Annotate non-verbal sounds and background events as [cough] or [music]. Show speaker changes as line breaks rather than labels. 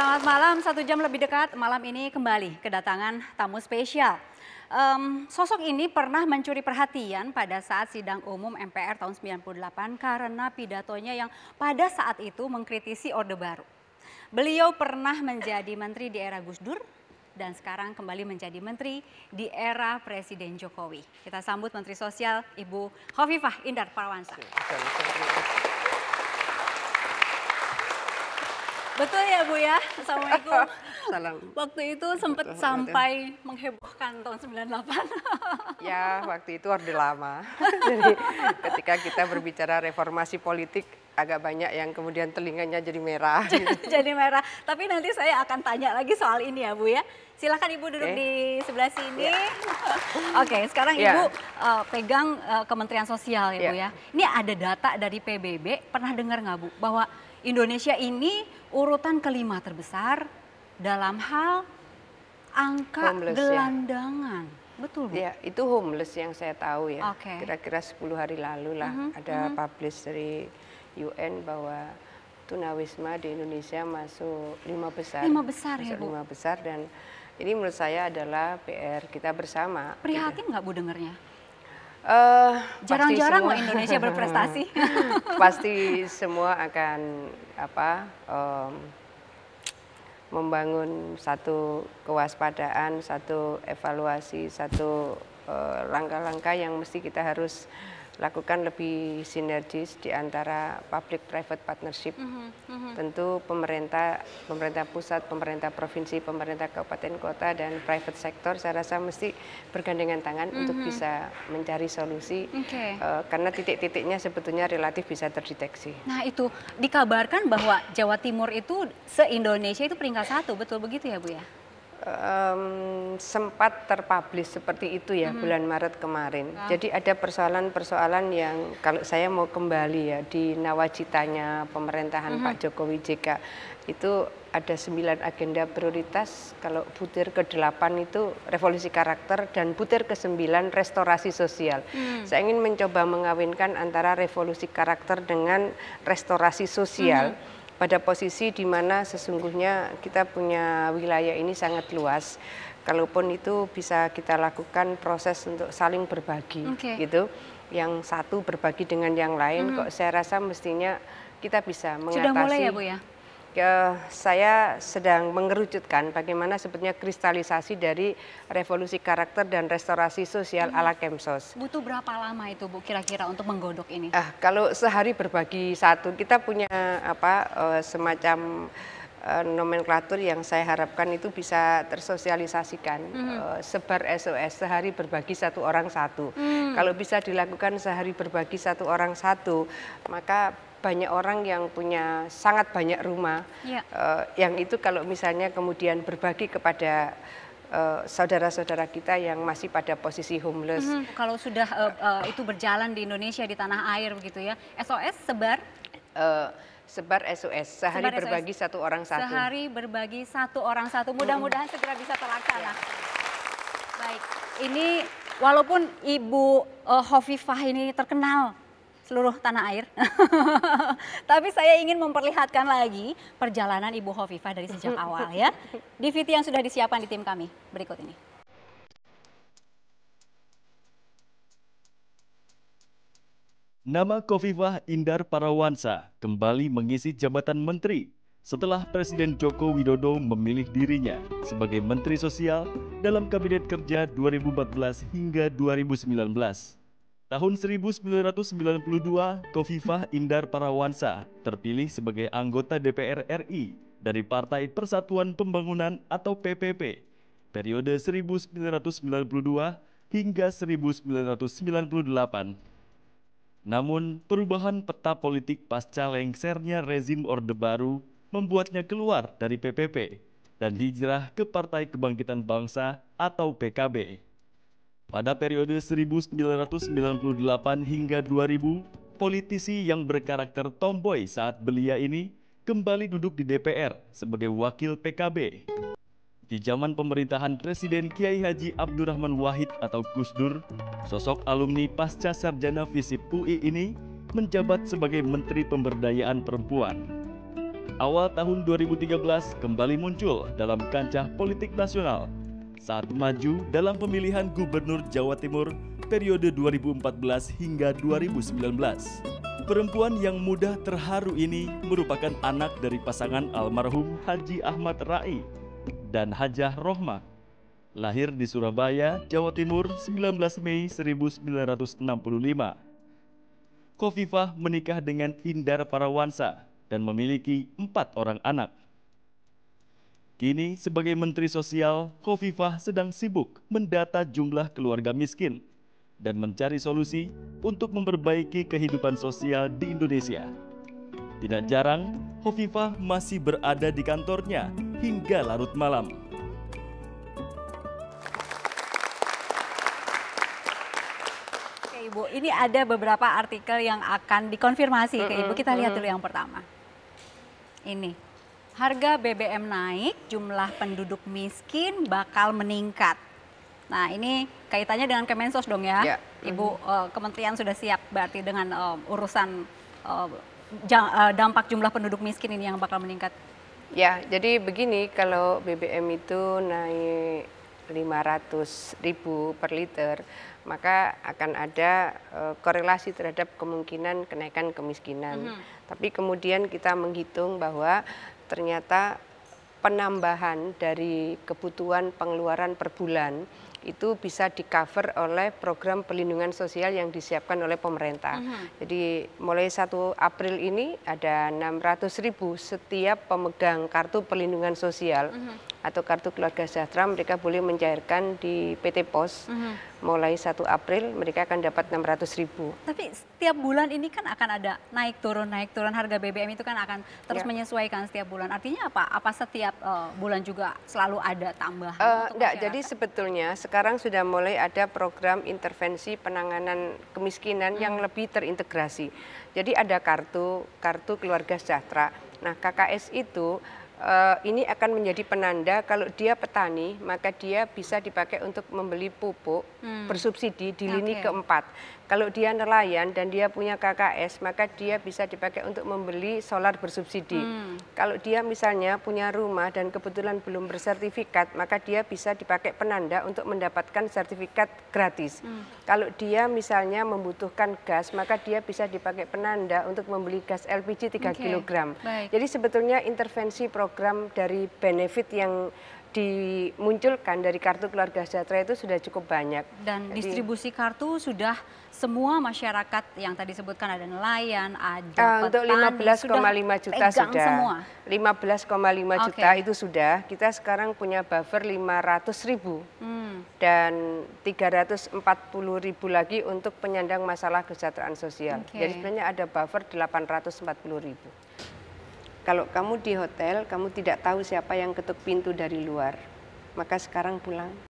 Selamat malam, satu jam lebih dekat malam ini kembali kedatangan tamu spesial. Um, sosok ini pernah mencuri perhatian pada saat sidang umum MPR tahun 98 karena pidatonya yang pada saat itu mengkritisi Orde Baru. Beliau pernah menjadi menteri di era Gus Dur dan sekarang kembali menjadi menteri di era Presiden Jokowi. Kita sambut Menteri Sosial Ibu Khofifah Indar Parawansa.
Terima kasih.
Betul ya Bu ya, Assalamualaikum. [laughs] Salam. Waktu itu sempat sampai menghebohkan tahun 98.
[laughs] ya, waktu itu harus lama. [laughs] jadi ketika kita berbicara reformasi politik, agak banyak yang kemudian telinganya jadi merah. Gitu.
jadi merah. Tapi nanti saya akan tanya lagi soal ini ya Bu ya. Silahkan Ibu duduk okay. di sebelah sini. Yeah. Oke, okay, sekarang yeah. Ibu uh, pegang uh, Kementerian Sosial ya yeah. Bu ya. ya. Ini ada data dari PBB, pernah dengar nggak Bu bahwa Indonesia ini urutan kelima terbesar dalam hal angka homeless, ya.
gelandangan. Ya. Betul, Bu? Ya, itu homeless yang saya tahu ya. Okay. Kira-kira 10 hari lalu lah mm -hmm. ada mm -hmm. publish dari UN bahwa tunawisma di Indonesia masuk lima besar. Lima besar ya, masuk ya, Bu? Lima besar dan ini menurut saya adalah PR kita bersama. Gitu. Prihatin
nggak, Bu, dengernya?
Eh, Jarang-jarang uh, loh Indonesia berprestasi. [laughs] pasti semua akan apa um, membangun satu kewaspadaan, satu evaluasi, satu eh, langkah-langkah uh, langkah -langkah yang mesti kita harus lakukan lebih sinergis di antara public private partnership. Mm -hmm. Mm -hmm. Tentu pemerintah pemerintah pusat, pemerintah provinsi, pemerintah kabupaten kota dan private sector saya rasa mesti bergandengan tangan mm -hmm. untuk bisa mencari solusi
okay. uh,
eh, karena titik-titiknya sebetulnya relatif bisa terdeteksi.
Nah, itu dikabarkan bahwa Jawa Timur itu se-Indonesia itu peringkat satu, betul begitu ya, Bu ya?
um, sempat terpublish seperti itu ya mm -hmm. bulan Maret kemarin. Nah. Jadi ada persoalan-persoalan yang kalau saya mau kembali ya di nawacitanya pemerintahan mm -hmm. Pak Jokowi JK itu ada sembilan agenda prioritas kalau butir ke-8 itu revolusi karakter dan butir ke-9 restorasi sosial. Hmm. Saya ingin mencoba mengawinkan antara revolusi karakter dengan restorasi sosial. Hmm pada posisi di mana sesungguhnya kita punya wilayah ini sangat luas. Kalaupun itu bisa kita lakukan proses untuk saling berbagi okay. gitu. Yang satu berbagi dengan yang lain mm -hmm. kok saya rasa mestinya kita bisa mengatasi Sudah mulai ya Bu ya? Eh, saya sedang mengerucutkan bagaimana sebetulnya kristalisasi dari revolusi karakter dan restorasi sosial hmm. ala Kemsos.
Butuh berapa lama itu Bu kira-kira untuk menggodok ini? Ah,
kalau sehari berbagi satu, kita punya apa eh, semacam eh, nomenklatur yang saya harapkan itu bisa tersosialisasikan -hmm. sebar SOS sehari berbagi satu orang satu Hmm. kalau bisa dilakukan sehari berbagi satu orang satu maka banyak orang yang punya sangat banyak rumah, ya. uh, yang itu kalau misalnya kemudian berbagi kepada eh, saudara-saudara uh, kita yang masih pada posisi homeless. Mm -hmm.
Kalau sudah uh, uh, itu berjalan di Indonesia di tanah air begitu ya, SOS sebar.
Uh, sebar SOS sehari sebar berbagi SOS. satu orang satu. Sehari
berbagi satu orang satu. Mudah-mudahan -hmm. segera bisa terlaksana. Ya. Baik,
ini walaupun Ibu
uh, Hovifah ini terkenal seluruh tanah air. [laughs] Tapi saya ingin memperlihatkan lagi perjalanan Ibu Hovifah dari sejak [laughs] awal ya. DVD yang sudah disiapkan di tim kami berikut ini.
Nama Kofifah Indar Parawansa kembali mengisi jabatan menteri setelah Presiden Joko Widodo memilih dirinya sebagai Menteri Sosial dalam Kabinet Kerja 2014 hingga 2019. Tahun 1992, Kofifah Indar Parawansa terpilih sebagai anggota DPR RI dari Partai Persatuan Pembangunan atau PPP periode 1992 hingga 1998. Namun, perubahan peta politik pasca lengsernya rezim Orde Baru membuatnya keluar dari PPP dan hijrah ke Partai Kebangkitan Bangsa atau PKB. Pada periode 1998 hingga 2000, politisi yang berkarakter tomboy saat belia ini kembali duduk di DPR sebagai wakil PKB. Di zaman pemerintahan Presiden Kiai Haji Abdurrahman Wahid atau Gus Dur, sosok alumni pasca sarjana FISIP UI ini menjabat sebagai Menteri Pemberdayaan Perempuan. Awal tahun 2013 kembali muncul dalam kancah politik nasional saat maju dalam pemilihan Gubernur Jawa Timur periode 2014 hingga 2019. Perempuan yang mudah terharu ini merupakan anak dari pasangan almarhum Haji Ahmad Rai dan Hajah Rohma. Lahir di Surabaya, Jawa Timur 19 Mei 1965. Kofifah menikah dengan Indar Parawansa dan memiliki empat orang anak. Kini, sebagai Menteri Sosial, Kofifah sedang sibuk mendata jumlah keluarga miskin dan mencari solusi untuk memperbaiki kehidupan sosial di Indonesia. Tidak jarang, Kofifah masih berada di kantornya hingga larut malam.
Oke Ibu, ini ada beberapa artikel yang akan dikonfirmasi ke Ibu. Kita lihat dulu yang pertama. Ini harga BBM naik, jumlah penduduk miskin bakal meningkat. Nah, ini kaitannya dengan Kemensos dong ya. ya. Ibu uh, kementerian sudah siap berarti dengan uh, urusan uh, dampak jumlah penduduk miskin ini yang bakal meningkat.
Ya, jadi begini kalau BBM itu naik 500 ribu per liter, maka akan ada uh, korelasi terhadap kemungkinan kenaikan kemiskinan. Mm -hmm. Tapi kemudian kita menghitung bahwa ternyata penambahan dari kebutuhan pengeluaran per bulan itu bisa di cover oleh program pelindungan sosial yang disiapkan oleh pemerintah. Uh Jadi mulai 1 April ini ada 600 ribu setiap pemegang kartu pelindungan sosial uh atau kartu keluarga sejahtera mereka boleh mencairkan di PT Pos mm -hmm. mulai 1 April mereka akan dapat 600 ribu.
Tapi setiap bulan ini kan akan ada naik turun naik turun harga BBM itu kan akan terus ya. menyesuaikan setiap bulan. Artinya apa? Apa setiap uh, bulan juga selalu ada tambahan?
Uh, jadi sebetulnya sekarang sudah mulai ada program intervensi penanganan kemiskinan mm -hmm. yang mhm. lebih terintegrasi. Jadi ada kartu kartu keluarga sejahtera. Nah, KKS itu Eh, ini akan menjadi penanda kalau dia petani maka dia bisa dipakai untuk membeli pupuk hmm. bersubsidi di lini okay. keempat. Kalau dia nelayan dan dia punya KKS maka dia bisa dipakai untuk membeli solar bersubsidi. Hmm. Kalau dia misalnya punya rumah dan kebetulan belum bersertifikat maka dia bisa dipakai penanda untuk mendapatkan sertifikat gratis. Hmm. Kalau dia misalnya membutuhkan gas maka dia bisa dipakai penanda untuk membeli gas LPG 3 okay. kg. Baik. Jadi sebetulnya intervensi program program dari benefit yang dimunculkan dari kartu keluarga sejahtera itu sudah cukup banyak.
Dan Jadi, distribusi kartu sudah semua masyarakat yang tadi sebutkan ada nelayan, ada uh, untuk 15,5 juta sudah.
Semua. 15,5 juta itu sudah. Kita sekarang punya buffer 500 ribu hmm. dan 340 ribu lagi untuk penyandang masalah kesejahteraan sosial. Okay. Jadi sebenarnya ada buffer 840 ribu. Kalau kamu di hotel, kamu tidak tahu siapa yang ketuk pintu dari luar. Maka sekarang pulang.